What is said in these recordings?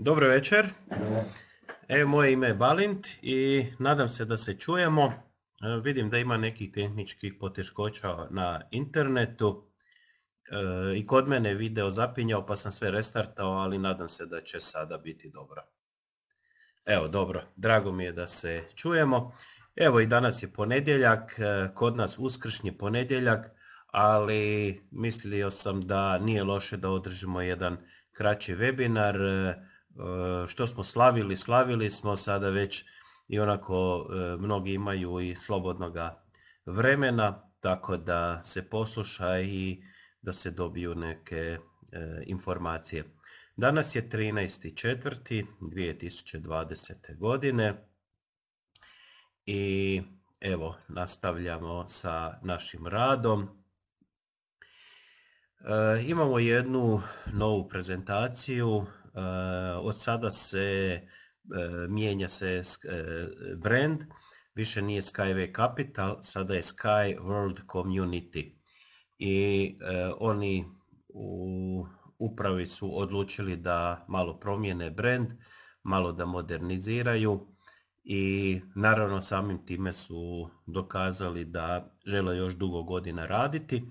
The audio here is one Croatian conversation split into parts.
Dobro večer. Evo moje ime je Balint i nadam se da se čujemo. E, vidim da ima nekih tehničkih poteškoća na internetu. E, I kod mene video zapinjao pa sam sve restartao, ali nadam se da će sada biti dobro. Evo dobro, drago mi je da se čujemo. Evo i danas je ponedjeljak, e, kod nas uskršnji ponedjeljak, ali mislio sam da nije loše da održimo jedan kraći webinar E, što smo slavili, slavili smo sada već i onako e, mnogi imaju i slobodnoga vremena, tako da se posluša i da se dobiju neke e, informacije. Danas je 13.4.2020. godine i evo nastavljamo sa našim radom. imamo jednu novu prezentaciju Eh, od sada se eh, mijenja se eh, brand, više nije Skyway Capital, sada je Sky World Community. I oni u upravi su odlučili da malo promijene brand, malo da moderniziraju i naravno samim time su dokazali da žele još dugo godina raditi.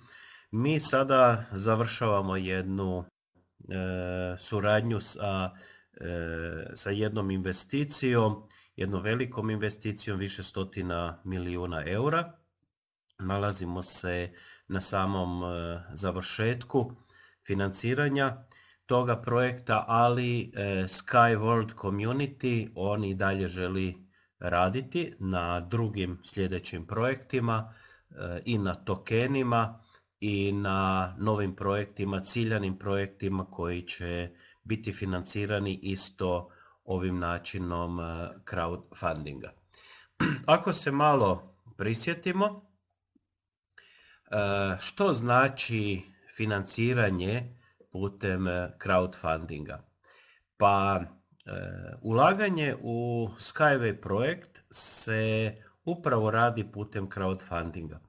Mi sada završavamo jednu E, suradnju sa, e, sa jednom investicijom, jednom velikom investicijom više stotina milijuna eura. Nalazimo se na samom e, završetku financiranja toga projekta, ali Sky World Community on i dalje želi raditi na drugim sljedećim projektima i na tokenima i na novim projektima, ciljanim projektima koji će biti financirani isto ovim načinom eh, crowdfundinga. Ako se malo prisjetimo, eh, što znači financiranje putem eh, crowdfundinga? Pa ulaganje u Skyway projekt se upravo radi putem crowdfundinga.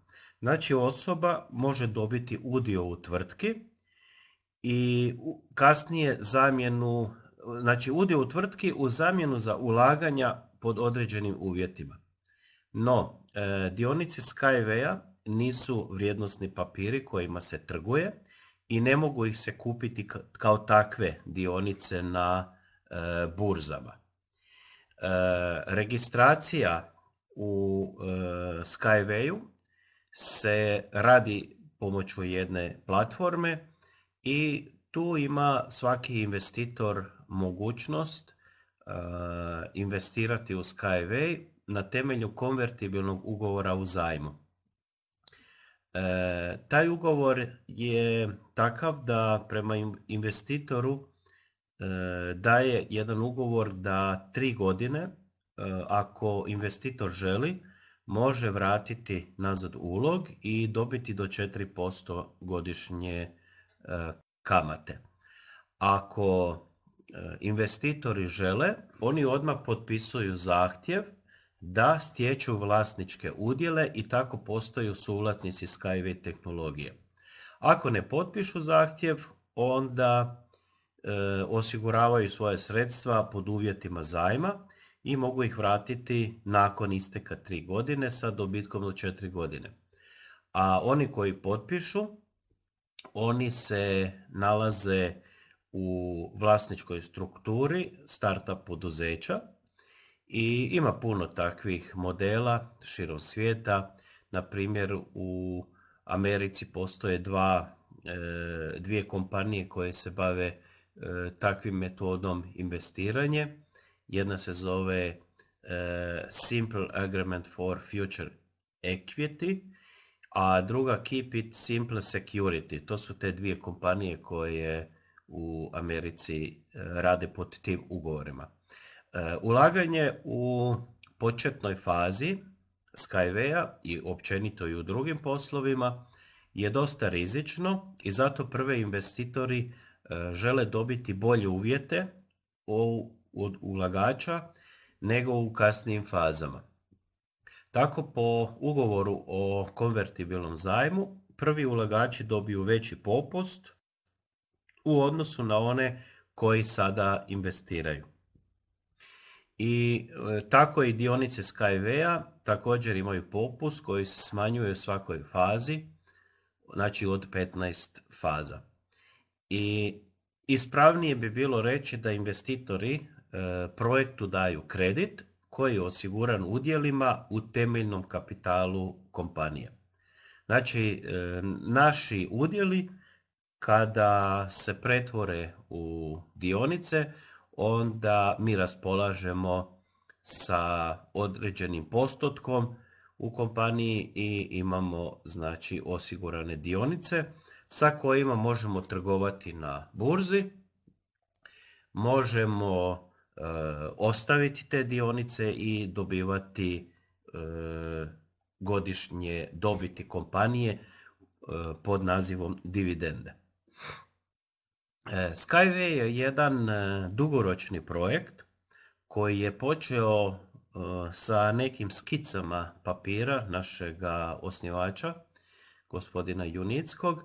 Znači osoba može dobiti udio u tvrtki i kasnije zamjenu, znači udio u tvrtki u zamjenu za ulaganja pod određenim uvjetima. No, e, dionici Skyway-a nisu vrijednosni papiri kojima se trguje i ne mogu ih se kupiti kao takve dionice na e, burzama. E, registracija u e, Skyway-u se radi pomoću jedne platforme i tu ima svaki investitor mogućnost e, investirati u Skyway na temelju konvertibilnog ugovora u zajmu. E, taj ugovor je takav da prema investitoru e, daje jedan ugovor da tri godine, ako investitor želi, može vratiti nazad ulog i dobiti do 4% godišnje e, kamate. Ako e, investitori žele, oni odmah potpisuju zahtjev da stječu vlasničke udjele i tako postaju suvlasnici Skyway tehnologije. Ako ne potpišu zahtjev, onda e, osiguravaju svoje sredstva pod uvjetima zajma i mogu ih vratiti nakon isteka tri godine sa dobitkom do četiri godine. A oni koji potpišu, oni se nalaze u vlasničkoj strukturi starta poduzeća i ima puno takvih modela širom svijeta. Na primjer u Americi postoje dva, e, dvije kompanije koje se bave e, takvim metodom investiranje jedna se zove e, Simple Agreement for Future Equity, a druga Keep It Simple Security. To su te dvije kompanije koje u Americi e, rade pod tim ugovorima. E, ulaganje u početnoj fazi skyway i općenito i u drugim poslovima je dosta rizično i zato prve investitori žele dobiti bolje uvjete u od ulagača nego u kasnijim fazama. Tako po ugovoru o konvertibilnom zajmu prvi ulagači dobiju veći popust u odnosu na one koji sada investiraju. I e, tako i dionice Skyway-a također imaju popust koji se smanjuje u svakoj fazi, znači od 15 faza. I ispravnije bi bilo reći da investitori E, projektu daju kredit koji je osiguran udjelima u temeljnom kapitalu kompanije. Znači, e, naši udjeli kada se pretvore u dionice, onda mi raspolažemo sa određenim postotkom u kompaniji i imamo znači osigurane dionice sa kojima možemo trgovati na burzi. Možemo Eh, ostaviti te dionice i dobivati eh, godišnje dobiti kompanije eh, pod nazivom dividende. Skyway je jedan dugoročni projekt koji je počeo sa nekim skicama papira našeg osnivača, gospodina Junickog,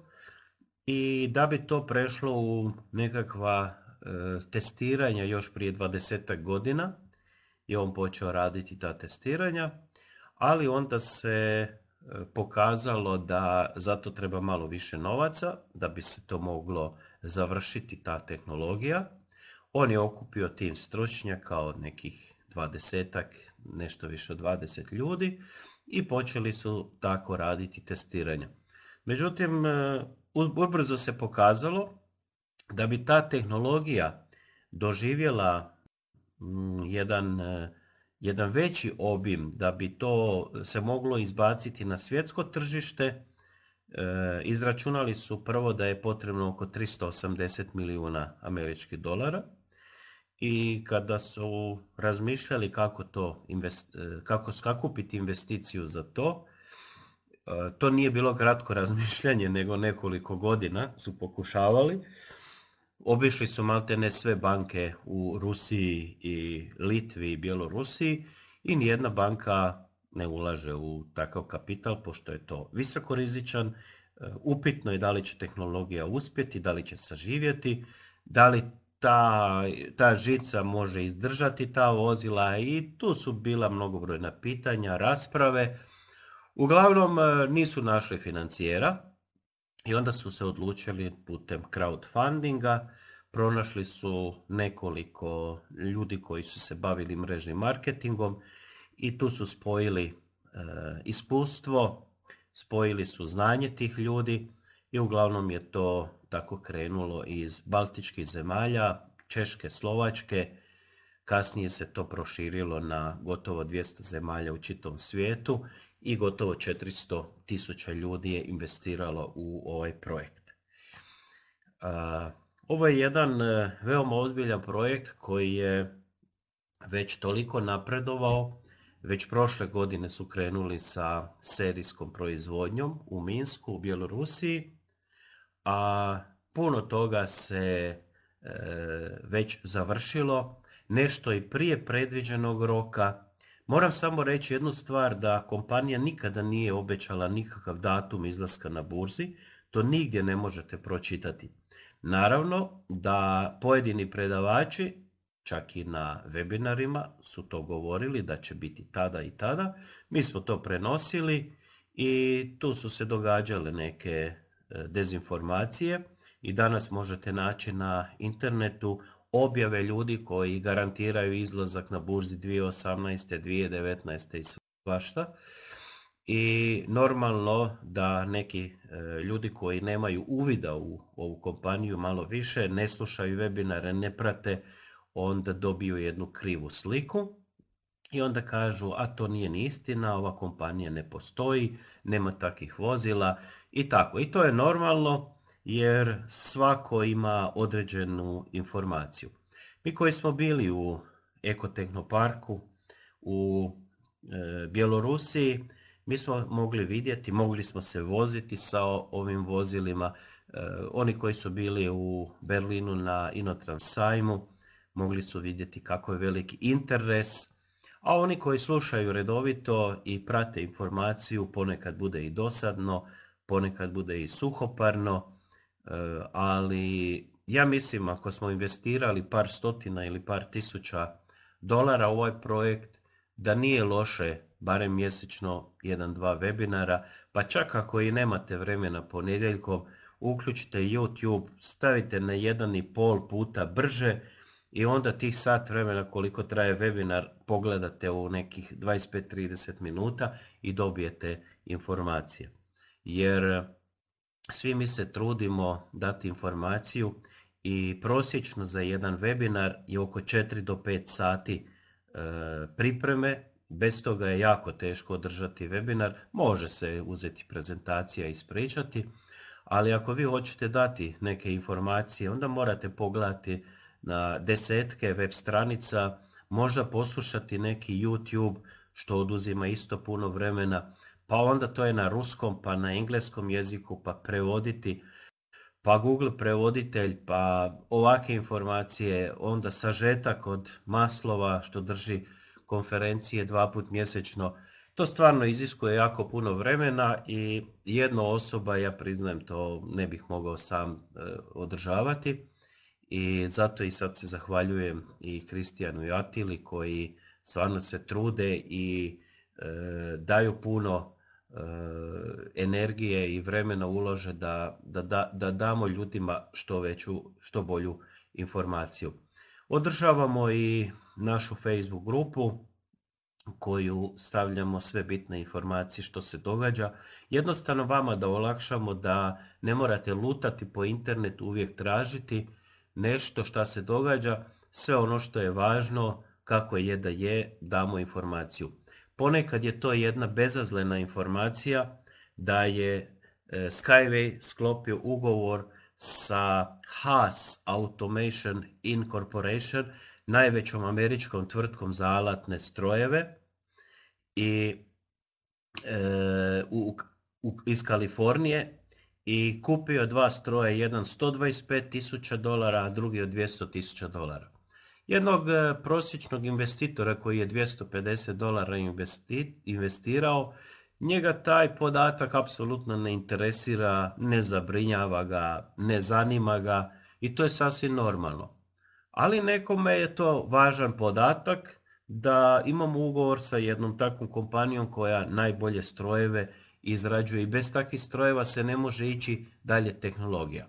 i da bi to prešlo u nekakva E, testiranja još prije 20 godina je on počeo raditi ta testiranja, ali onda se e, pokazalo da zato treba malo više novaca da bi se to moglo završiti ta tehnologija. On je okupio tim stručnjaka od nekih dvadesetak, nešto više od 20 ljudi i počeli su tako raditi testiranja. Međutim, e, ubrzo se pokazalo da bi ta tehnologija doživjela mm, jedan, e, jedan veći obim, da bi to se moglo izbaciti na svjetsko tržište, e, izračunali su prvo da je potrebno oko 380 milijuna američkih dolara i kada su razmišljali kako, to e, kako skakupiti investiciju za to, to nije bilo kratko razmišljanje, nego nekoliko godina su pokušavali. Obišli su maltene sve banke u Rusiji i Litvi i Bjelorusiji i nijedna banka ne ulaže u takav kapital pošto je to visoko rizičan. E, upitno je da li će tehnologija uspjeti, da li će saživjeti, da li ta, ta žica može izdržati ta vozila i tu su bila mnogobrojna pitanja, rasprave. Uglavnom e, nisu našli financijera, i onda su se odlučili putem crowdfundinga, pronašli su nekoliko ljudi koji su se bavili mrežnim marketingom i tu su spojili e, iskustvo, spojili su znanje tih ljudi i uglavnom je to tako krenulo iz baltičkih zemalja, Češke, Slovačke, kasnije se to proširilo na gotovo 200 zemalja u čitom svijetu i gotovo 400 tisuća ljudi je investiralo u ovaj projekt. Ovo je jedan e, veoma ozbiljan projekt koji je već toliko napredovao, već prošle godine su krenuli sa serijskom proizvodnjom u Minsku, u Bjelorusiji, a puno toga se e, već završilo, nešto i prije predviđenog roka, Moram samo reći jednu stvar da kompanija nikada nije obećala nikakav datum izlaska na burzi, to nigdje ne možete pročitati. Naravno da pojedini predavači, čak i na webinarima, su to govorili da će biti tada i tada. Mi smo to prenosili i tu su se događale neke e, dezinformacije i danas možete naći na internetu objave ljudi koji garantiraju izlazak na burzi 2018. 2019. i svašta. I normalno da neki e, ljudi koji nemaju uvida u ovu kompaniju malo više, ne slušaju webinare, ne prate, onda dobiju jednu krivu sliku i onda kažu a to nije ni istina, ova kompanija ne postoji, nema takvih vozila i tako. I to je normalno, jer svako ima određenu informaciju. Mi koji smo bili u ekotehnoparku u e, Bjelorusiji, mi smo mogli vidjeti, mogli smo se voziti sa ovim vozilima. E, oni koji su bili u Berlinu na Inotransajmu, mogli su vidjeti kako je veliki interes, a oni koji slušaju redovito i prate informaciju ponekad bude i dosadno, ponekad bude i suhoparno, Eh, ali ja mislim ako smo investirali par stotina ili par tisuća dolara u ovaj projekt, da nije loše barem mjesečno jedan, dva webinara, pa čak ako i nemate vremena ponedjeljkom, uključite YouTube, stavite na jedan i pol puta brže i onda tih sat vremena koliko traje webinar pogledate u nekih 25-30 minuta i dobijete informacije. Jer svi mi se trudimo dati informaciju i prosječno za jedan webinar je oko 4 do 5 sati e, pripreme. Bez toga je jako teško održati webinar, može se uzeti prezentacija i spričati, ali ako vi hoćete dati neke informacije, onda morate pogledati na desetke web stranica, možda poslušati neki YouTube, što oduzima isto puno vremena, pa onda to je na ruskom, pa na engleskom jeziku, pa prevoditi, pa Google prevoditelj, pa ovake informacije, onda sažetak od maslova što drži konferencije dva put mjesečno. To stvarno iziskuje jako puno vremena i jedna osoba, ja priznajem to ne bih mogao sam e, održavati i zato i sad se zahvaljujem i Kristijanu i Atili koji stvarno se trude i Eh, daju puno eh, energije i vremena ulože da, da, da damo ljudima što veću, što bolju informaciju. Održavamo i našu Facebook grupu koju stavljamo sve bitne informacije što se događa. Jednostavno vama da olakšamo da ne morate lutati po internetu, uvijek tražiti nešto što se događa, sve ono što je važno, kako je da je, damo informaciju ponekad je to jedna bezazlena informacija da je e, Skyway sklopio ugovor sa Haas Automation Incorporation, najvećom američkom tvrtkom za alatne strojeve i e, u, u, iz Kalifornije i kupio dva stroja, jedan 125 tisuća dolara, a drugi od 200 tisuća dolara jednog e, prosječnog investitora koji je 250 dolara investirao, njega taj podatak apsolutno ne interesira, ne zabrinjava ga, ne zanima ga i to je sasvim normalno. Ali nekome je to važan podatak da imamo ugovor sa jednom takvom kompanijom koja najbolje strojeve izrađuje i bez takvih strojeva se ne može ići dalje tehnologija.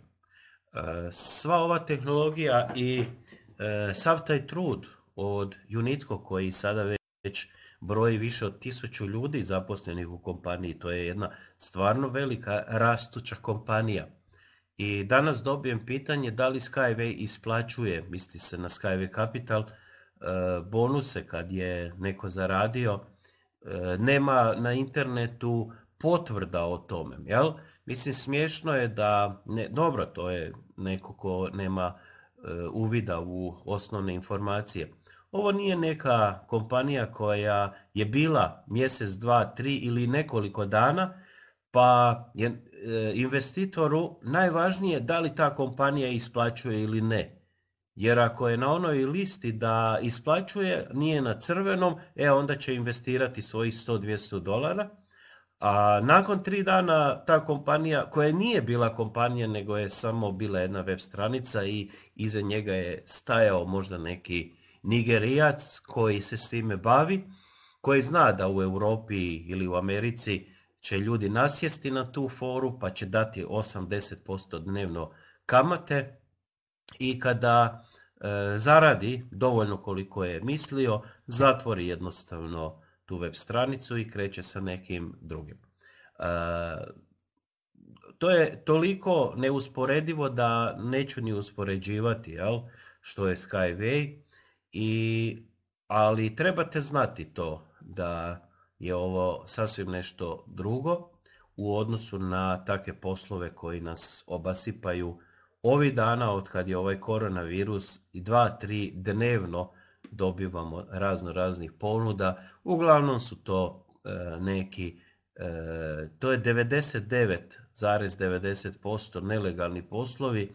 E, sva ova tehnologija i E, sav taj trud od Junitsko koji sada već broji više od tisuću ljudi zaposlenih u kompaniji, to je jedna stvarno velika rastuća kompanija. I danas dobijem pitanje da li Skyway isplaćuje, misli se na Skyway Capital, e, bonuse kad je neko zaradio, e, nema na internetu potvrda o tome, jel? Mislim, smiješno je da, ne, dobro, to je neko ko nema E, uvida u osnovne informacije. Ovo nije neka kompanija koja je bila mjesec, dva, tri ili nekoliko dana, pa je e, investitoru najvažnije da li ta kompanija isplaćuje ili ne. Jer ako je na onoj listi da isplaćuje, nije na crvenom, e onda će investirati svojih 100-200 dolara, a nakon tri dana ta kompanija, koja nije bila kompanija, nego je samo bila jedna web stranica i iza njega je stajao možda neki nigerijac koji se s time bavi, koji zna da u Europi ili u Americi će ljudi nasjesti na tu foru pa će dati 80% dnevno kamate i kada e, zaradi dovoljno koliko je mislio, zatvori jednostavno tu web stranicu i kreće sa nekim drugim. E, to je toliko neusporedivo da neću ni uspoređivati jel? što je Skyway, i, ali trebate znati to da je ovo sasvim nešto drugo u odnosu na takve poslove koji nas obasipaju ovih dana od kad je ovaj koronavirus i dva, tri dnevno dobivamo razno raznih ponuda, uglavnom su to e, neki, e, to je 99,90% nelegalni poslovi,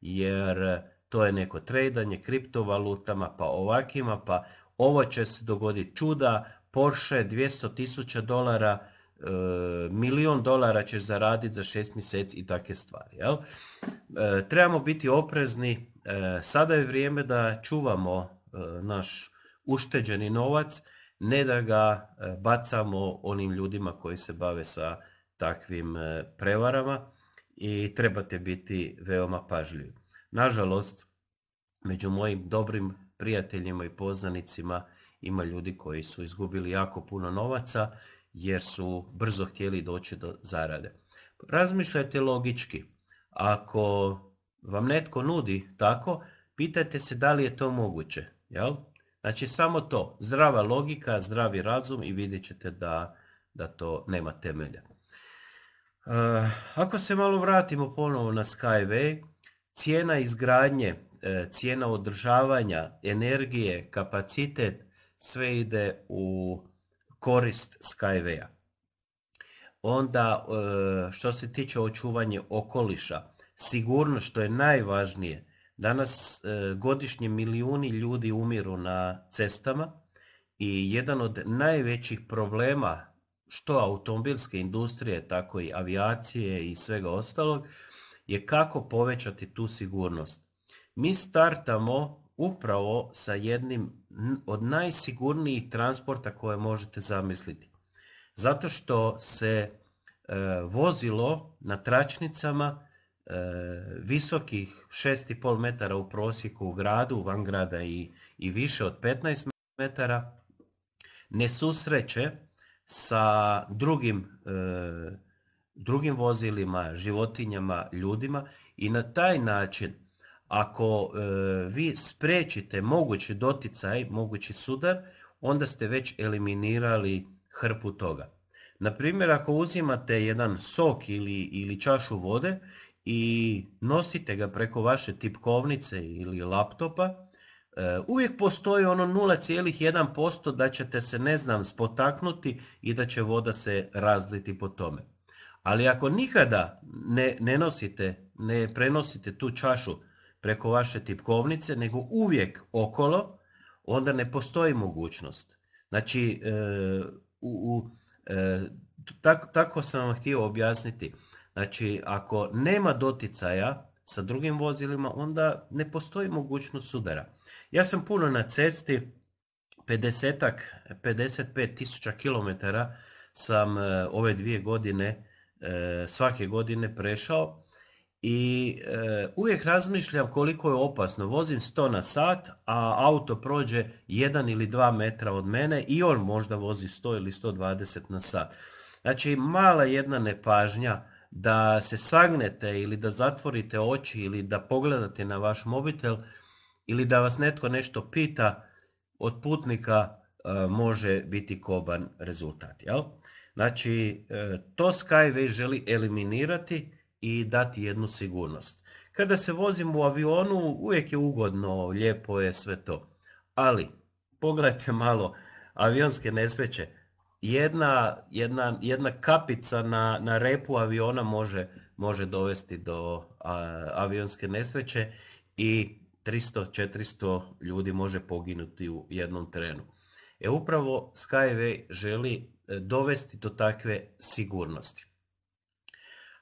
jer to je neko tradanje kriptovalutama, pa ovakima, pa ovo će se dogoditi čuda, Porsche 200.000 dolara, e, milion dolara će zaraditi za šest mjeseci i takve stvari. Jel? Trebamo biti oprezni, sada je vrijeme da čuvamo E, naš ušteđeni novac, ne da ga e, bacamo onim ljudima koji se bave sa takvim e, prevarama i trebate biti veoma pažljivi. Nažalost, među mojim dobrim prijateljima i poznanicima ima ljudi koji su izgubili jako puno novaca jer su brzo htjeli doći do zarade. Razmišljajte logički. Ako vam netko nudi tako, pitajte se da li je to moguće. Jel? Znači samo to, zdrava logika, zdravi razum i vidjet ćete da, da to nema temelja. E, ako se malo vratimo ponovo na Skyway, cijena izgradnje, e, cijena održavanja, energije, kapacitet, sve ide u korist Skywaya. Onda e, što se tiče očuvanje okoliša, sigurno što je najvažnije, Danas e, godišnje milijuni ljudi umiru na cestama i jedan od najvećih problema što automobilske industrije, tako i avijacije i svega ostalog, je kako povećati tu sigurnost. Mi startamo upravo sa jednim od najsigurnijih transporta koje možete zamisliti. Zato što se e, vozilo na tračnicama Eh, visokih 6,5 metara u prosjeku u gradu, van grada i, i više od 15 metara, ne susreće sa drugim, e, drugim vozilima, životinjama, ljudima i na taj način ako eh, vi sprečite mogući doticaj, mogući sudar, onda ste već eliminirali hrpu toga. Na primjer, ako uzimate jedan sok ili, ili čašu vode i nosite ga preko vaše tipkovnice ili laptopa, e, uvijek postoji ono 0,1% da ćete se, ne znam, spotaknuti i da će voda se razliti po tome. Ali ako nikada ne, ne nosite, ne prenosite tu čašu preko vaše tipkovnice, nego uvijek okolo, onda ne postoji mogućnost. Znači, e, u, u, e, tako, tako sam vam htio objasniti. Znači, ako nema doticaja sa drugim vozilima, onda ne postoji mogućnost sudara. Ja sam puno na cesti, 50 55 tisuća sam e, ove dvije godine, e, svake godine prešao i e, uvijek razmišljam koliko je opasno. Vozim 100 na sat, a auto prođe 1 ili 2 metra od mene i on možda vozi 100 ili 120 na sat. Znači, mala jedna nepažnja da se sagnete ili da zatvorite oči ili da pogledate na vaš mobitel ili da vas netko nešto pita od putnika e, može biti koban rezultat. Jel? Znači, e, to Skyway želi eliminirati i dati jednu sigurnost. Kada se vozim u avionu, uvijek je ugodno, lijepo je sve to. Ali, pogledajte malo avionske nesreće jedna, jedna, jedna kapica na, na repu aviona može, može dovesti do avionske nesreće i 300-400 ljudi može poginuti u jednom trenu. E upravo Skyway želi e, dovesti do takve sigurnosti.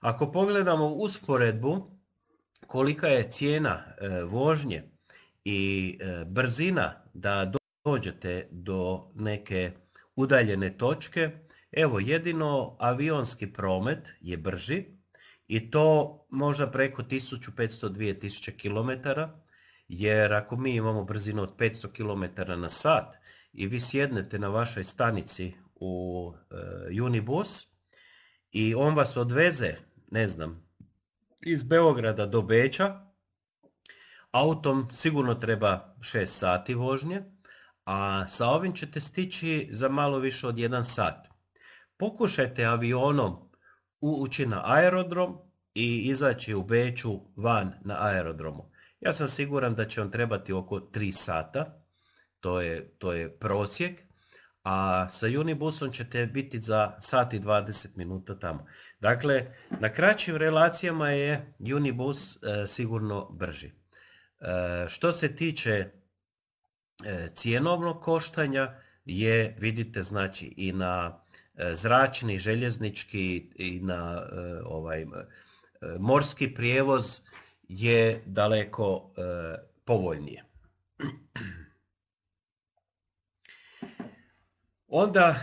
Ako pogledamo usporedbu kolika je cijena e, vožnje i e, brzina da dođete do neke udaljene točke. Evo, jedino avionski promet je brži i to možda preko 1500-2000 km, jer ako mi imamo brzinu od 500 km na sat i vi sjednete na vašoj stanici u Junibus e, Unibus i on vas odveze, ne znam, iz Beograda do Beća, autom sigurno treba 6 sati vožnje, a sa ovim ćete stići za malo više od 1 sat. Pokušajte avionom ući na aerodrom i izaći u Beću van na aerodromu. Ja sam siguran da će vam trebati oko 3 sata, to je, to je prosjek, a sa Unibusom ćete biti za sati i 20 minuta tamo. Dakle, na kraćim relacijama je Unibus e, sigurno brži. E, što se tiče E, Cijenovnog koštanja je, vidite, znači i na e, zračni, željeznički i na e, ovaj, morski prijevoz je daleko povoljnije. Onda,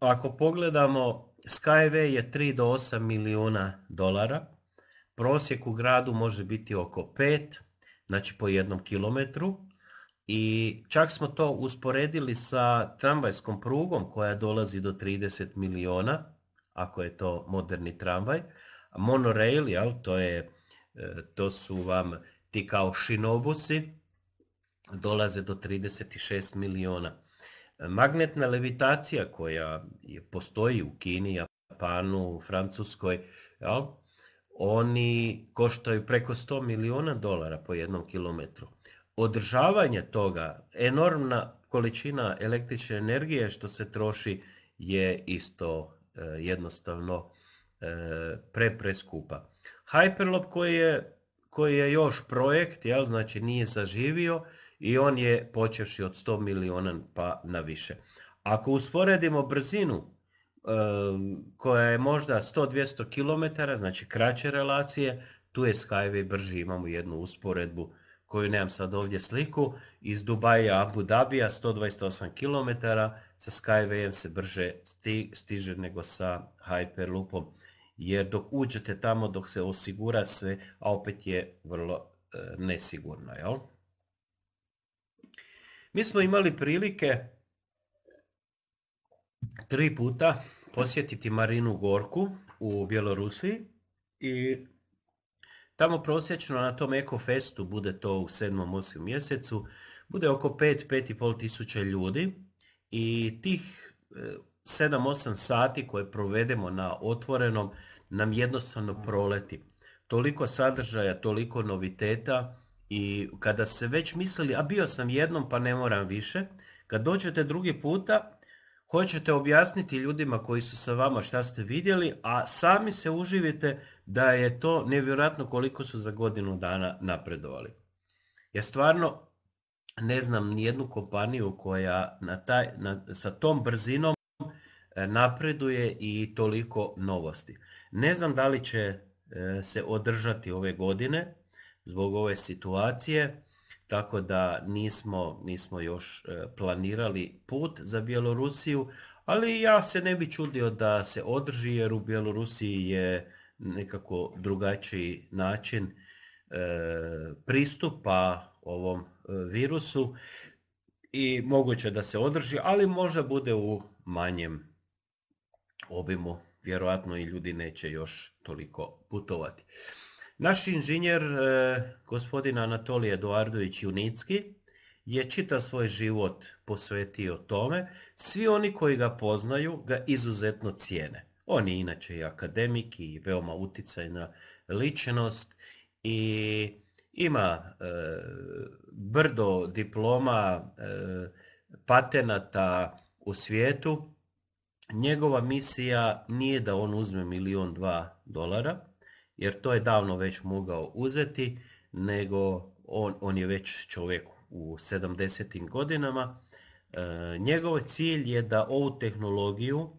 ako pogledamo, Skyway je 3 do 8 milijuna dolara, prosjek u gradu može biti oko 5, znači po jednom kilometru, i čak smo to usporedili sa tramvajskom prugom koja dolazi do 30 miliona, ako je to moderni tramvaj. Monorail, jel, to, je, e, to su vam ti kao šinobusi, dolaze do 36 miliona. Magnetna levitacija koja postoji u Kini, Japanu, Francuskoj, jel, oni koštaju preko 100 miliona dolara po jednom kilometru održavanje toga, enormna količina električne energije što se troši je isto e, jednostavno e, prepreskupa. preskupa. Hyperloop koji je, koji je još projekt, jel znači nije zaživio i on je počeši od 100 miliona pa na više. Ako usporedimo brzinu e, koja je možda 100-200 km, znači kraće relacije, tu je Skyway brži, imamo jednu usporedbu koju nemam sad ovdje sliku, iz Dubaja Abu Dhabija 128 km, sa Skywayem se brže stiže nego sa Hyperloopom. Jer dok uđete tamo, dok se osigura sve, a opet je vrlo e, nesigurno. Jel? Mi smo imali prilike tri puta posjetiti Marinu Gorku u Bjelorusiji i Tamo prosječno na tom festu bude to u 7. 8. mjesecu, bude oko 5-5,5 tisuća ljudi i tih 7-8 e, sati koje provedemo na otvorenom nam jednostavno proleti. Toliko sadržaja, toliko noviteta i kada se već mislili, a bio sam jednom pa ne moram više, kad dođete drugi puta, hoćete objasniti ljudima koji su sa vama šta ste vidjeli, a sami se uživite da je to nevjerojatno koliko su za godinu dana napredovali. Ja stvarno ne znam nijednu kompaniju koja na taj, na, sa tom brzinom e, napreduje i toliko novosti. Ne znam da li će e, se održati ove godine zbog ove situacije, tako da nismo, nismo još e, planirali put za Bjelorusiju, ali ja se ne bi čudio da se održi jer u Bjelorusiji je nekako drugačiji način e, pristupa ovom e, virusu i moguće da se održi, ali možda bude u manjem obimu. Vjerojatno i ljudi neće još toliko putovati. Naš inženjer, e, gospodin Anatolij Eduardović Junicki, je čita svoj život posvetio tome. Svi oni koji ga poznaju ga izuzetno cijene. On je inače i akademik i veoma uticajna ličnost i ima e, brdo diploma, e, patenata u svijetu. Njegova misija nije da on uzme milion dva dolara, jer to je davno već mogao uzeti, nego on, je već čovjek u 70. godinama. E, njegov cilj je da ovu tehnologiju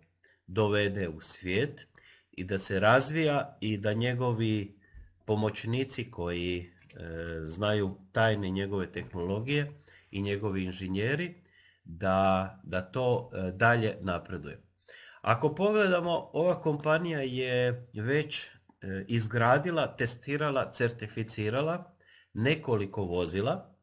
dovede u svijet i da se razvija i da njegovi pomoćnici koji e, znaju tajne njegove tehnologije i njegovi inženjeri da, to e, dalje napreduje. Ako pogledamo, ova kompanija je već e, izgradila, testirala, certificirala nekoliko vozila.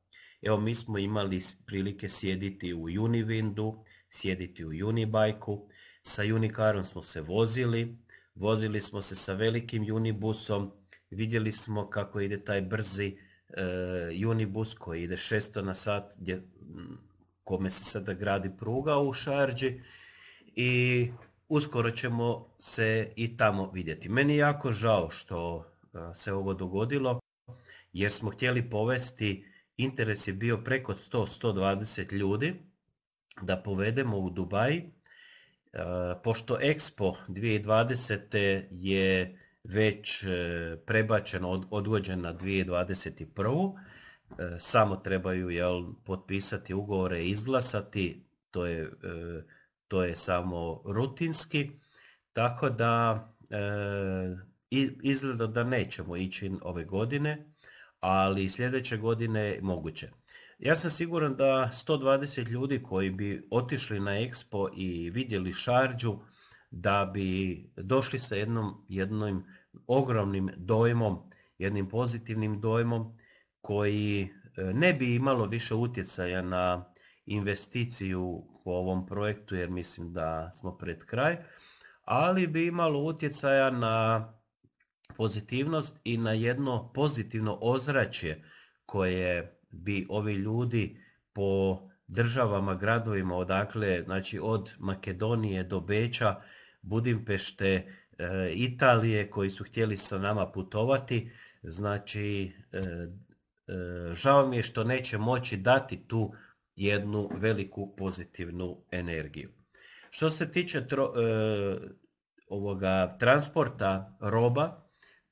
Evo mi smo imali prilike sjediti u Univindu, sjediti u Unibajku, sa Unicarom smo se vozili, vozili smo se sa velikim Unibusom, vidjeli smo kako ide taj brzi e, Unibus koji ide 600 na sat, gdje, mm, kome se sada gradi pruga u Šarđi i uskoro ćemo se i tamo vidjeti. Meni je jako žao što eh, se ovo dogodilo jer smo htjeli povesti, interes je bio preko 100-120 ljudi da povedemo u Dubaji E, pošto Expo 2020. je već e, prebačeno, odgođen na 2021. E, samo trebaju jel, potpisati ugovore i izglasati, to je, to je samo rutinski, tako da izgleda da nećemo ići ove godine, ali sljedeće godine moguće. Ja sam siguran da 120 ljudi koji bi otišli na Expo i vidjeli Šarđu, da bi došli sa jednom, jednim ogromnim dojmom, jednim pozitivnim dojmom koji e, ne bi imalo više utjecaja na investiciju u ovom projektu jer mislim da smo pred kraj, ali bi imalo utjecaja na pozitivnost i na jedno pozitivno ozračje koje bi ovi ljudi po državama, gradovima, odakle, znači od Makedonije do Beća, Budimpešte, e, Italije koji su htjeli sa nama putovati, znači e, e, žao mi je što neće moći dati tu jednu veliku pozitivnu energiju. Što se tiče ovoga transporta roba,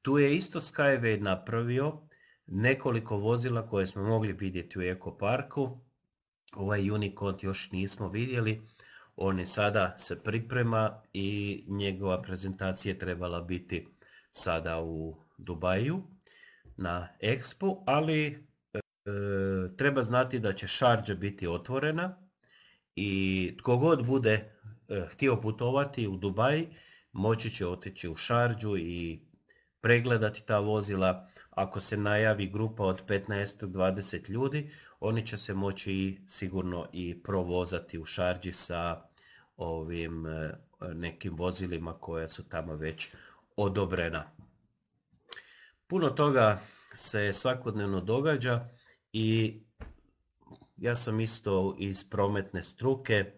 tu je isto Skyway napravio nekoliko vozila koje smo mogli vidjeti u Parku, Ovaj Unicode još nismo vidjeli, on je sada se priprema i njegova prezentacija je trebala biti sada u Dubaju na Expo, ali e, treba znati da će Šarđa biti otvorena i tko god bude e, htio putovati u Dubaj, moći će otići u Šarđu i pregledati ta vozila. Ako se najavi grupa od 15-20 ljudi, oni će se moći sigurno i provozati u šarđi sa ovim e, nekim vozilima koja su tamo već odobrena. Puno toga se svakodnevno događa i ja sam isto iz prometne struke e,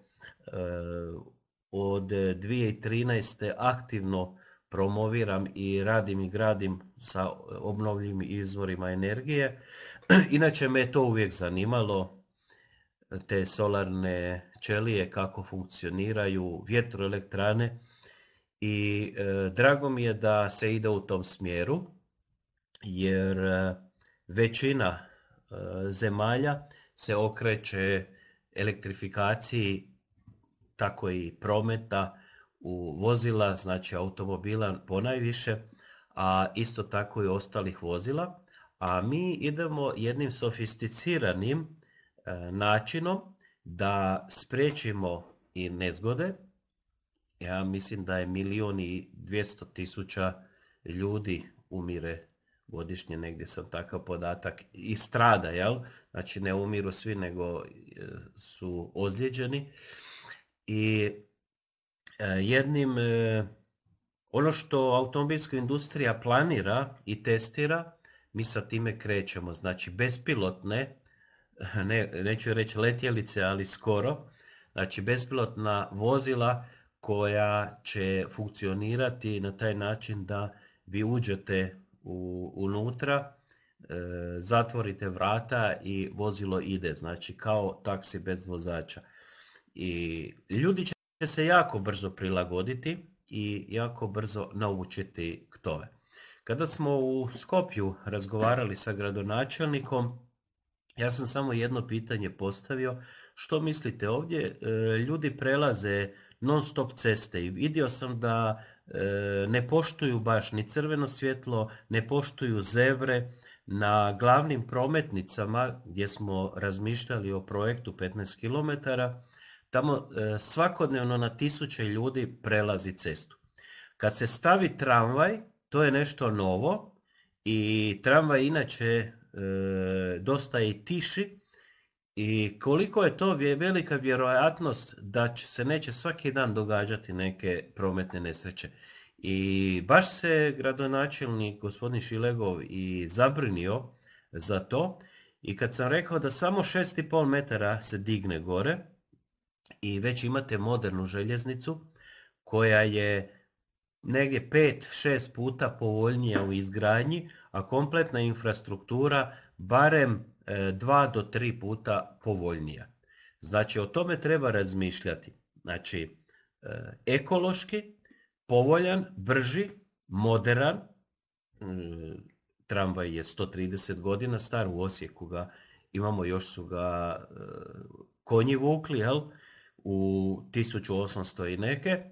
od 2013. aktivno promoviram i radim i gradim sa obnovljivim izvorima energije. Inače me to uvijek zanimalo, te solarne čelije, kako funkcioniraju, vjetroelektrane i e, drago mi je da se ide u tom smjeru jer e, većina e, zemalja se okreće elektrifikaciji tako i prometa u vozila, znači automobila ponajviše, a isto tako i ostalih vozila. A mi idemo jednim sofisticiranim e, načinom da spriječimo i nezgode. Ja mislim da je milijun i dvijesto tisuća ljudi umire godišnje, negdje sam takav podatak, i strada, jel? Znači ne umiru svi, nego e, su ozlijeđeni. I E, jednim e, ono što automobilska industrija planira i testira, mi sa time krećemo, znači bespilotne, neću reći letjelice, ali skoro, znači bespilotna vozila koja će funkcionirati na taj način da vi uđete unutra, e, zatvorite vrata i vozilo ide, znači kao taksi bez vozača. I ljudi će će se jako brzo prilagoditi i jako brzo naučiti k tome. Kada smo u Skopju razgovarali sa gradonačelnikom, ja sam samo jedno pitanje postavio. Što mislite ovdje? E, ljudi prelaze non stop ceste i vidio sam da e, ne poštuju baš ni crveno svjetlo, ne poštuju zevre, Na glavnim prometnicama gdje smo razmišljali o projektu 15 km, Tamo e, svakodnevno na tisuće ljudi prelazi cestu. Kad se stavi tramvaj, to je nešto novo i tramvaj inače e, dosta i tiši i koliko je to velika vjerojatnost da se neće svaki dan događati neke prometne nesreće. I baš se gradonačelnik gospodin Šilegov i zabrinio za to i kad sam rekao da samo 6,5 metara se digne gore, i već imate modernu željeznicu koja je negdje 5-6 puta povoljnija u izgradnji, a kompletna infrastruktura barem 2 e, do 3 puta povoljnija. Znači o tome treba razmišljati. Znači e, ekološki, povoljan, brži, moderan, e, tramvaj je 130 godina star u Osijeku ga imamo još su ga konji vukli, jel? u 1800 i neke.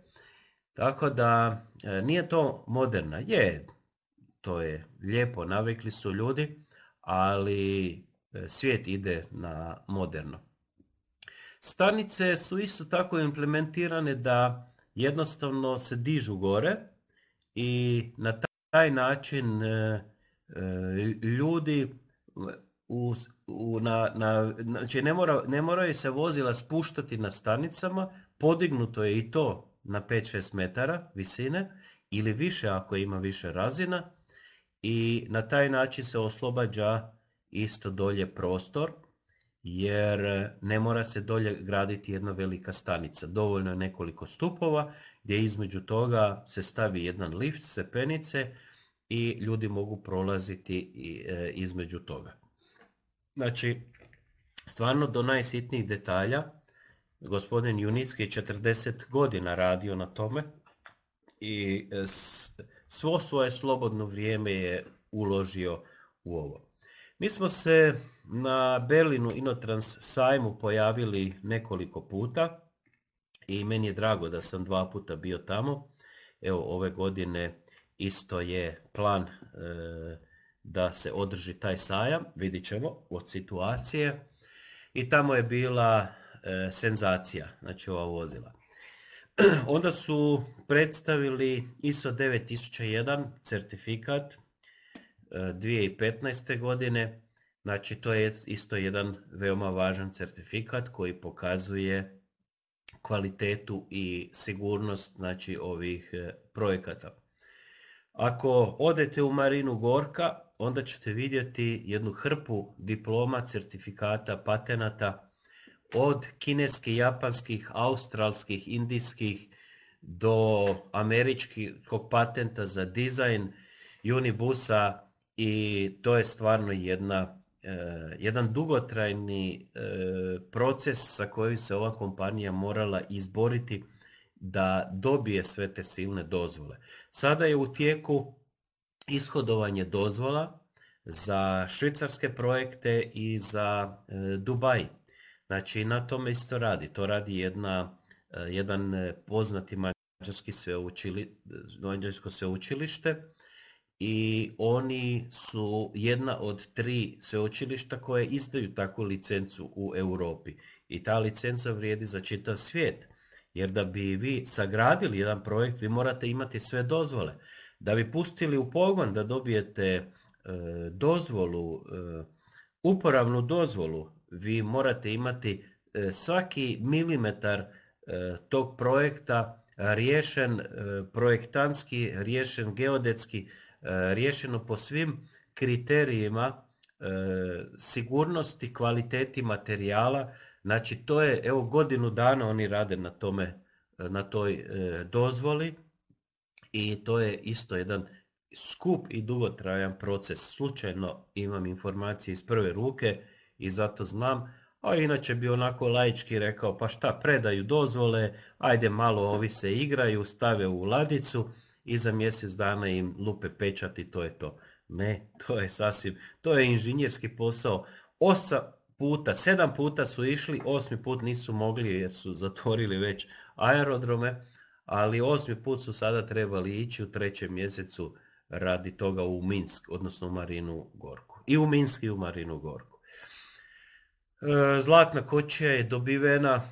Tako da e, nije to moderna. Je, to je lijepo, navikli su ljudi, ali e, svijet ide na moderno. Stanice su isto tako implementirane da jednostavno se dižu gore i na taj način e, ljudi u, na, na, znači ne, mora, ne moraju se vozila spuštati na stanicama, podignuto je i to na 5-6 metara visine ili više ako ima više razina i na taj način se oslobađa isto dolje prostor jer ne mora se dolje graditi jedna velika stanica. Dovoljno je nekoliko stupova gdje između toga se stavi jedan lift, sepenice i ljudi mogu prolaziti e, između toga. Znači, stvarno do najsitnijih detalja, gospodin Junicki je 40 godina radio na tome i e, svo svoje slobodno vrijeme je uložio u ovo. Mi smo se na Berlinu Inotrans sajmu pojavili nekoliko puta i meni je drago da sam dva puta bio tamo. Evo ove godine isto je plan e, da se održi taj sajam, vidit ćemo od situacije. I tamo je bila e, senzacija, znači ova vozila. Onda su predstavili ISO 9001 certifikat 2015. E, godine. Znači to je isto jedan veoma važan certifikat koji pokazuje kvalitetu i sigurnost znači ovih e, projekata. Ako odete u Marinu Gorka, onda ćete vidjeti jednu hrpu diploma, certifikata, patenata od kineskih, japanskih, australskih, indijskih do američkog patenta za dizajn Unibusa i to je stvarno jedna, e, jedan dugotrajni e, proces sa kojim se ova kompanija morala izboriti da dobije sve te silne dozvole. Sada je u tijeku ishodovanje dozvola za švicarske projekte i za e, Dubaj. Znači na tome isto radi. To radi jedna, e, jedan e, poznati mađarski sveučili, sveučilište i oni su jedna od tri sveučilišta koje izdaju takvu licencu u Europi. I ta licenca vrijedi za čitav svijet. Jer da bi vi sagradili jedan projekt, vi morate imati sve dozvole. Da bi pustili u pogon, da dobijete e, dozvolu, e, uporabnu dozvolu, vi morate imati e, svaki milimetar tog projekta riješen projektantski, riješen geodetski, riješeno po svim kriterijima sigurnosti, kvaliteti materijala, Znači to je, evo godinu dana oni rade na tome, e, na toj e, dozvoli i to je isto jedan skup i dugotrajan proces. Slučajno imam informacije iz prve ruke i zato znam, a inače bi onako laički rekao pa šta predaju dozvole, ajde malo ovi se igraju, stave u ladicu i za mjesec dana im lupe pečati, to je to. Ne, to je sasvim, to je inženjerski posao. Osa, puta, sedam puta su išli, osmi put nisu mogli jer su zatvorili već aerodrome, ali osmi put su sada trebali ići u trećem mjesecu radi toga u Minsk, odnosno u Marinu Gorku. I u Minsk i u Marinu Gorku. E, zlatna kočija je dobivena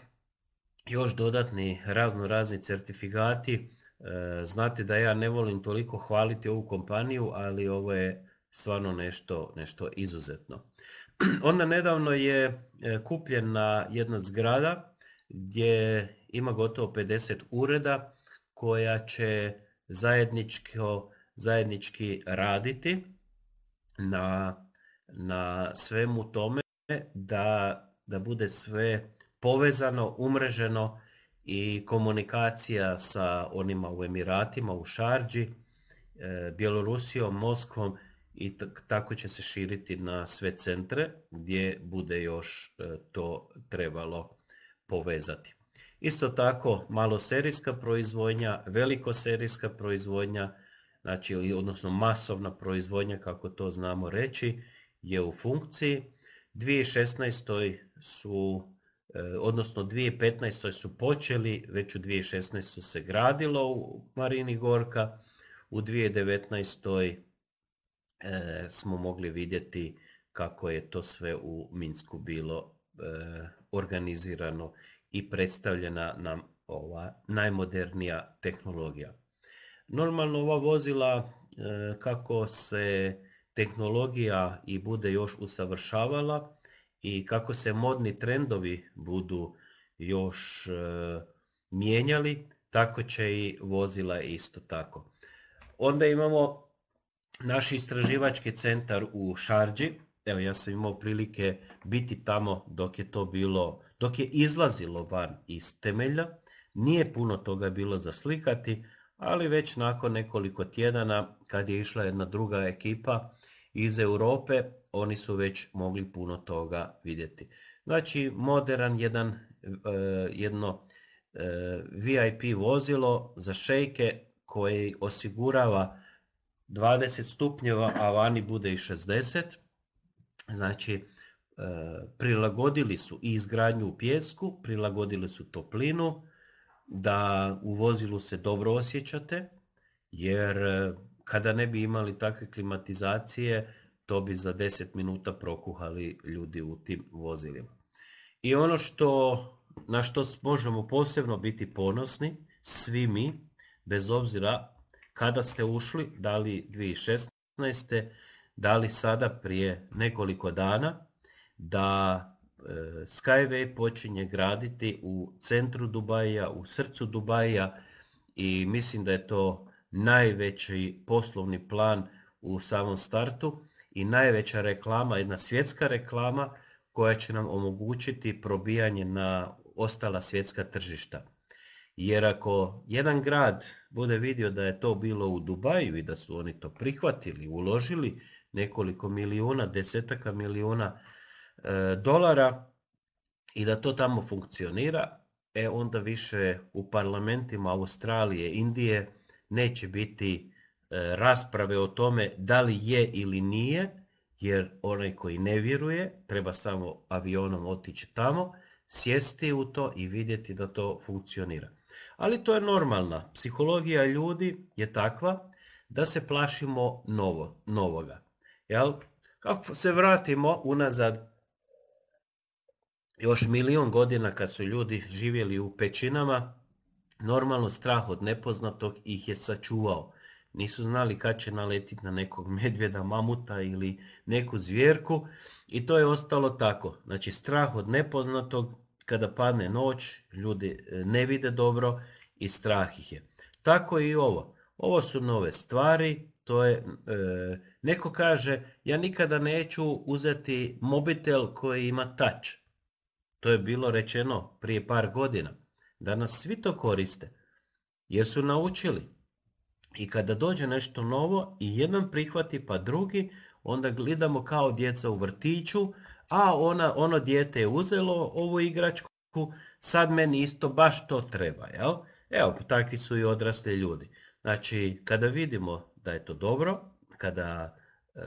još dodatni razno razni certifikati. E, znate da ja ne volim toliko hvaliti ovu kompaniju, ali ovo je stvarno nešto, nešto izuzetno. Onda nedavno je e, kupljena jedna zgrada gdje ima gotovo 50 ureda koja će zajedničko, zajednički raditi na, na svemu tome da, da bude sve povezano, umreženo i komunikacija sa onima u Emiratima, u Šarđi, e, Bjelorusijom, Moskvom i tako će se širiti na sve centre gdje bude još e, to trebalo povezati. Isto tako malo serijska proizvodnja, velikoserijska proizvodnja, znači odnosno masovna proizvodnja kako to znamo reći, je u funkciji. 2016. su e, odnosno 2015. su počeli, već u 2016. se gradilo u Marini Gorka, u 2019. E, smo mogli vidjeti kako je to sve u Minsku bilo e, organizirano i predstavljena nam ova najmodernija tehnologija. Normalno ova vozila e, kako se tehnologija i bude još usavršavala i kako se modni trendovi budu još mijenjali, tako će i vozila isto tako. Onda imamo naš istraživački centar u Šarđi, evo ja sam imao prilike biti tamo dok je to bilo, dok je izlazilo van iz temelja, nije puno toga bilo za slikati, ali već nakon nekoliko tjedana kad je išla jedna druga ekipa iz Europe, oni su već mogli puno toga vidjeti. Znači modern jedan, e, jedno e, VIP vozilo za šejke koje osigurava 20 stupnjeva, a vani bude i 60. Znači, e, prilagodili su i izgradnju u pjesku, prilagodili su toplinu, da u vozilu se dobro osjećate, jer e, kada ne bi imali takve klimatizacije, to bi za 10 minuta prokuhali ljudi u tim vozilima. I ono što, na što možemo posebno biti ponosni, svi mi, bez obzira kada ste ušli, da li 2016. da li sada prije nekoliko dana, da e, Skyway počinje graditi u centru Dubaja, u srcu Dubaja i mislim da je to najveći poslovni plan u samom startu i najveća reklama, jedna svjetska reklama koja će nam omogućiti probijanje na ostala svjetska tržišta. Jer ako jedan grad bude vidio da je to bilo u Dubaju i da su oni to prihvatili, uložili nekoliko milijuna, desetaka milijuna e, dolara i da to tamo funkcionira, e onda više u parlamentima Australije, Indije neće biti e, rasprave o tome da li je ili nije, jer onaj koji ne vjeruje treba samo avionom otići tamo, sjesti u to i vidjeti da to funkcionira. Ali to je normalna. Psihologija ljudi je takva da se plašimo novo, novoga. Jel? Kako se vratimo unazad još milion godina kad su ljudi živjeli u pećinama, normalno strah od nepoznatog ih je sačuvao. Nisu znali kad će naletiti na nekog medvjeda, mamuta ili neku zvjerku i to je ostalo tako. Znači strah od nepoznatog kada padne noć, ljudi e, ne vide dobro i strah ih je. Tako i ovo. Ovo su nove stvari, to je, e, neko kaže, ja nikada neću uzeti mobitel koji ima touch. To je bilo rečeno prije par godina. Danas svi to koriste, jer su naučili. I kada dođe nešto novo i jedan prihvati pa drugi, onda gledamo kao djeca u vrtiću, a ono dijete je uzelo ovu igračku, sad meni isto baš to treba. Jel? Evo, takvi su i odrasli ljudi. Znači, kada vidimo da je to dobro, kada e,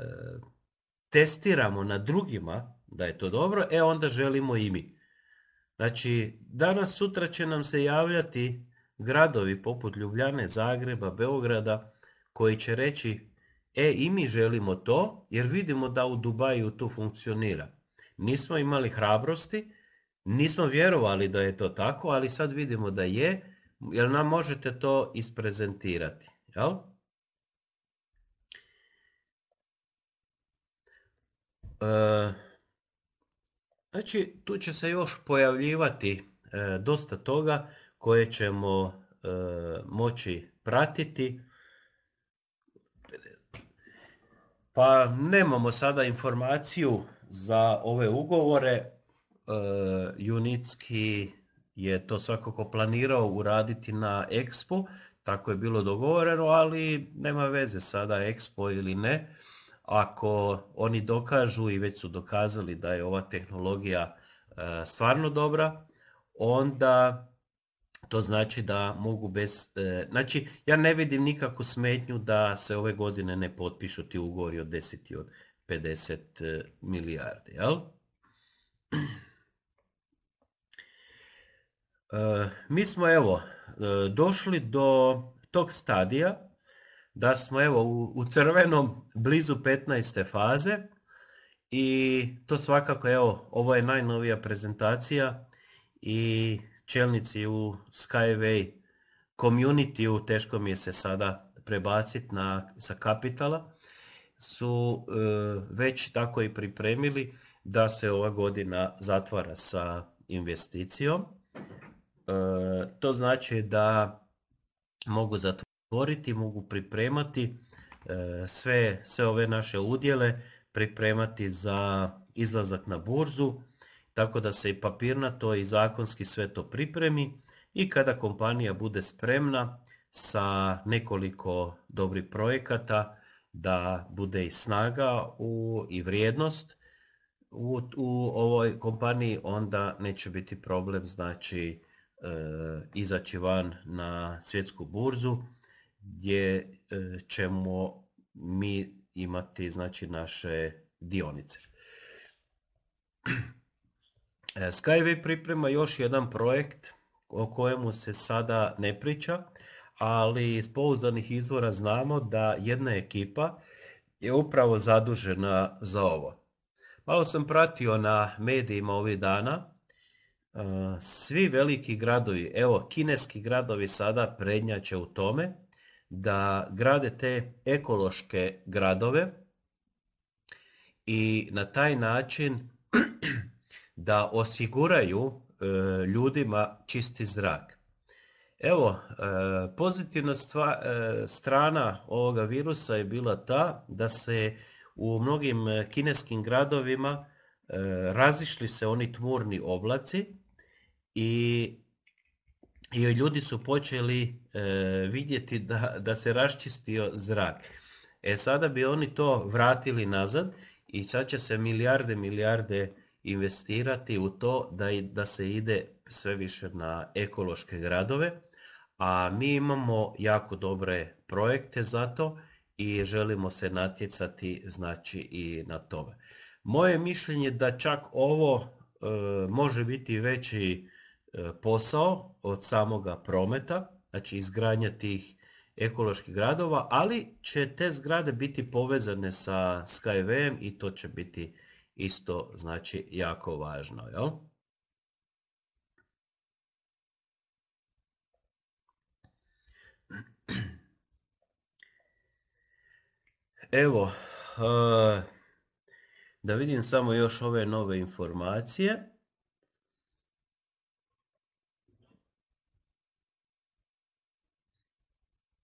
testiramo na drugima da je to dobro, e onda želimo i mi. Znači, danas sutra će nam se javljati gradovi poput Ljubljane, Zagreba, Beograda, koji će reći, e i mi želimo to, jer vidimo da u Dubaju to funkcionira nismo imali hrabrosti, nismo vjerovali da je to tako, ali sad vidimo da je, jer nam možete to isprezentirati. Jel? E, znači, tu će se još pojavljivati e, dosta toga koje ćemo e, moći pratiti. Pa nemamo sada informaciju za ove ugovore e, Junicki je to svakako planirao uraditi na Expo, tako je bilo dogovoreno, ali nema veze sada Expo ili ne. Ako oni dokažu i već su dokazali da je ova tehnologija e, stvarno dobra, onda to znači da mogu bez... E, znači, ja ne vidim nikakvu smetnju da se ove godine ne potpišu ti ugovori od 10 od 50 e, milijardi, jel? E, mi smo evo e, došli do tog stadija da smo evo u, crvenom blizu 15. faze i to svakako evo ovo je najnovija prezentacija i čelnici u Skyway community teško mi je se sada prebaciti sa kapitala su e, već tako i pripremili da se ova godina zatvara sa investicijom. E, to znači da mogu zatvoriti, mogu pripremati e, sve, sve ove naše udjele, pripremati za izlazak na burzu, tako da se i to i zakonski sve to pripremi i kada kompanija bude spremna sa nekoliko dobrih projekata, da bude i snaga u, i vrijednost u, u ovoj kompaniji, onda neće biti problem znači e, izaći van na svjetsku burzu gdje e, ćemo mi imati znači naše dionice. E, Skyway priprema još jedan projekt o kojemu se sada ne priča, ali iz pouzdanih izvora znamo da jedna ekipa je upravo zadužena za ovo. Malo sam pratio na medijima ovih dana, e, svi veliki gradovi, evo kineski gradovi sada prednjače u tome da grade te ekološke gradove i na taj način da osiguraju e, ljudima čisti zrak. Evo, e, pozitivna e, strana ovoga virusa je bila ta da se u mnogim e, kineskim gradovima razišli se oni tmurni oblaci i, ljudi su počeli vidjeti da, se raščistio zrak. E sada bi oni to vratili nazad i sad će se milijarde, milijarde investirati u to da se ide sve više na ekološke gradove a mi imamo jako dobre projekte za to i želimo se natjecati znači i na tome. Moje mišljenje da čak ovo e, može biti veći e, posao od samoga prometa, znači izgradnja tih ekoloških gradova, ali će te zgrade biti povezane sa SkyVM i to će biti isto znači jako važno. Jel? Evo, eh, da vidim samo još ove nove informacije.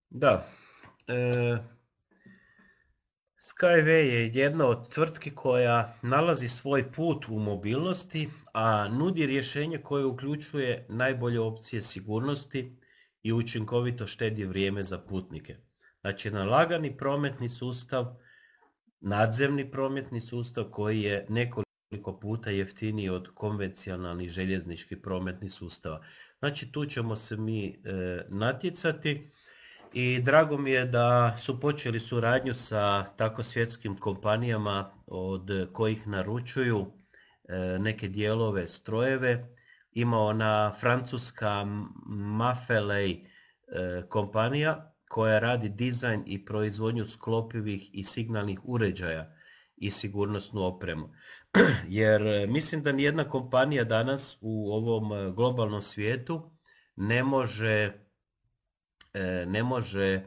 Da, eh, Skyway je jedna od tvrtki koja nalazi svoj put u mobilnosti, a nudi rješenje koje uključuje najbolje opcije sigurnosti i učinkovito štedi vrijeme za putnike. Znači, jedan lagani prometni sustav, nadzemni prometni sustav koji je nekoliko puta jeftiniji od konvencionalnih željezničkih prometnih sustava. Znači, tu ćemo se mi e, natjecati i drago mi je da su počeli suradnju sa tako svjetskim kompanijama od kojih naručuju e, neke dijelove, strojeve. Ima ona francuska Mafelej kompanija koja radi dizajn i proizvodnju sklopivih i signalnih uređaja i sigurnosnu opremu. Jer e, mislim da nijedna kompanija danas u ovom e, globalnom svijetu ne može, e, ne može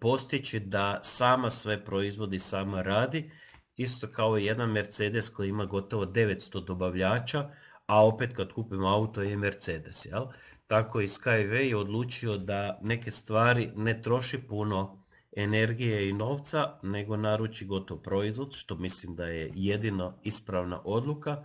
postići da sama sve proizvodi, sama radi, isto kao i jedan Mercedes koji ima gotovo 900 dobavljača, a opet kad kupimo auto je Mercedes. Jel? tako i Skyway odlučio da neke stvari ne troši puno energije i novca, nego naruči gotov proizvod, što mislim da je jedino ispravna odluka,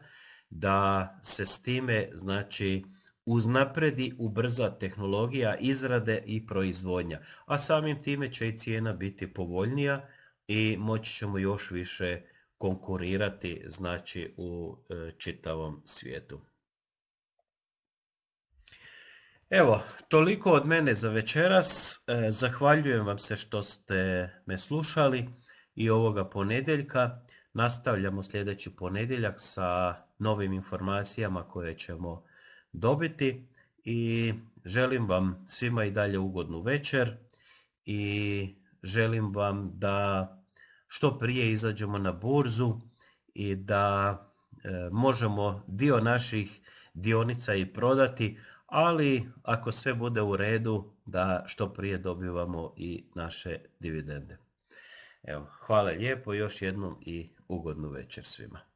da se s time znači uznapredi, ubrza tehnologija izrade i proizvodnja, a samim time će i cijena biti povoljnija i moći ćemo još više konkurirati znači u e, čitavom svijetu. Evo, toliko od mene za večeras. E, zahvaljujem vam se što ste me slušali i ovoga ponedjeljka. Nastavljamo sljedeći ponedjeljak sa novim informacijama koje ćemo dobiti i želim vam svima i dalje ugodnu večer i želim vam da što prije izađemo na burzu i da e, možemo dio naših dionica i prodati, ali ako sve bude u redu, da što prije dobivamo i naše dividende. Evo, hvala lijepo još jednom i ugodnu večer svima.